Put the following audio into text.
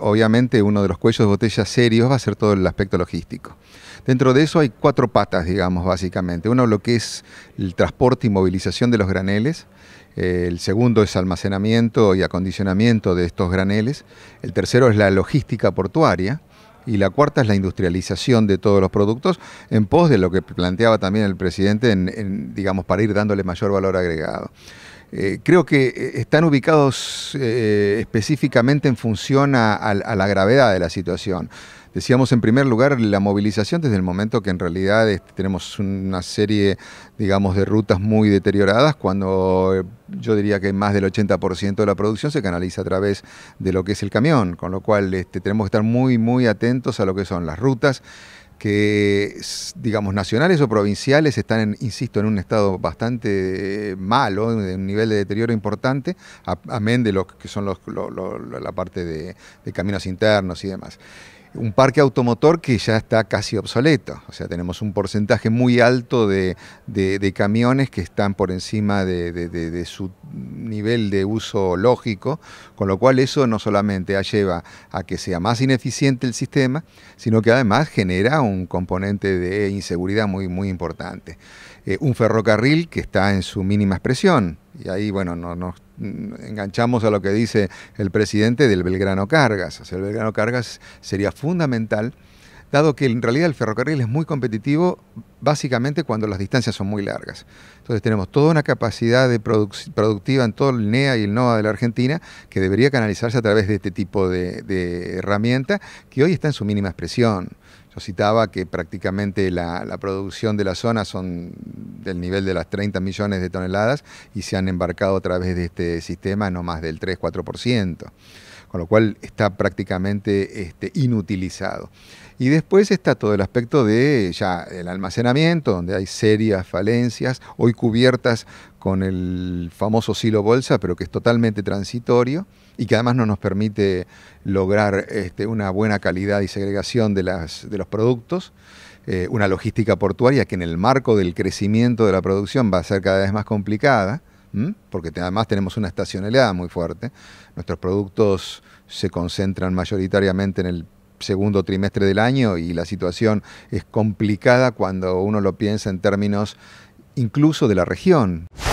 obviamente uno de los cuellos de botella serios va a ser todo el aspecto logístico. Dentro de eso hay cuatro patas, digamos, básicamente. Uno lo que es el transporte y movilización de los graneles. Eh, el segundo es almacenamiento y acondicionamiento de estos graneles. El tercero es la logística portuaria y la cuarta es la industrialización de todos los productos en pos de lo que planteaba también el presidente, digamos, para ir dándole mayor valor agregado. Eh, creo que eh, están ubicados eh, específicamente en función a, la gravedad de la situación. Decíamos en primer lugar la movilización desde el momento que en realidad este, tenemos una serie, digamos, de rutas muy deterioradas, cuando yo diría que más del 80% de la producción se canaliza a través de lo que es el camión, con lo cual este, tenemos que estar muy, muy atentos a lo que son las rutas que, digamos, nacionales o provinciales están, insisto, en un estado bastante eh, malo, de un nivel de deterioro importante, amén de lo que son los, la parte de, caminos internos y demás. Un parque automotor que ya está casi obsoleto, o sea, tenemos un porcentaje muy alto de camiones que están por encima de, su nivel de uso lógico, con lo cual eso no solamente lleva a que sea más ineficiente el sistema, sino que además genera un componente de inseguridad muy, muy importante. Eh, un ferrocarril que está en su mínima expresión, y ahí, bueno, nos, nos enganchamos a lo que dice el presidente del Belgrano Cargas. O el Belgrano Cargas sería fundamental dado que en realidad el ferrocarril es muy competitivo básicamente cuando las distancias son muy largas. Entonces tenemos toda una capacidad de productiva en todo el NEA y el NOA de la Argentina que debería canalizarse a través de este tipo de, herramienta que hoy está en su mínima expresión. Yo citaba que prácticamente la, la, producción de la zona son del nivel de las 30 millones de toneladas y se han embarcado a través de este sistema no más del 3-4% lo cual está prácticamente este, inutilizado. Y después está todo el aspecto de el almacenamiento, donde hay serias falencias, hoy cubiertas con el famoso silo bolsa, pero que es totalmente transitorio y que además no nos permite lograr este, una buena calidad y segregación de, de los productos. Eh, una logística portuaria que en el marco del crecimiento de la producción va a ser cada vez más complicada porque además tenemos una estacionalidad muy fuerte. Nuestros productos se concentran mayoritariamente en el segundo trimestre del año y la situación es complicada cuando uno lo piensa en términos incluso de la región.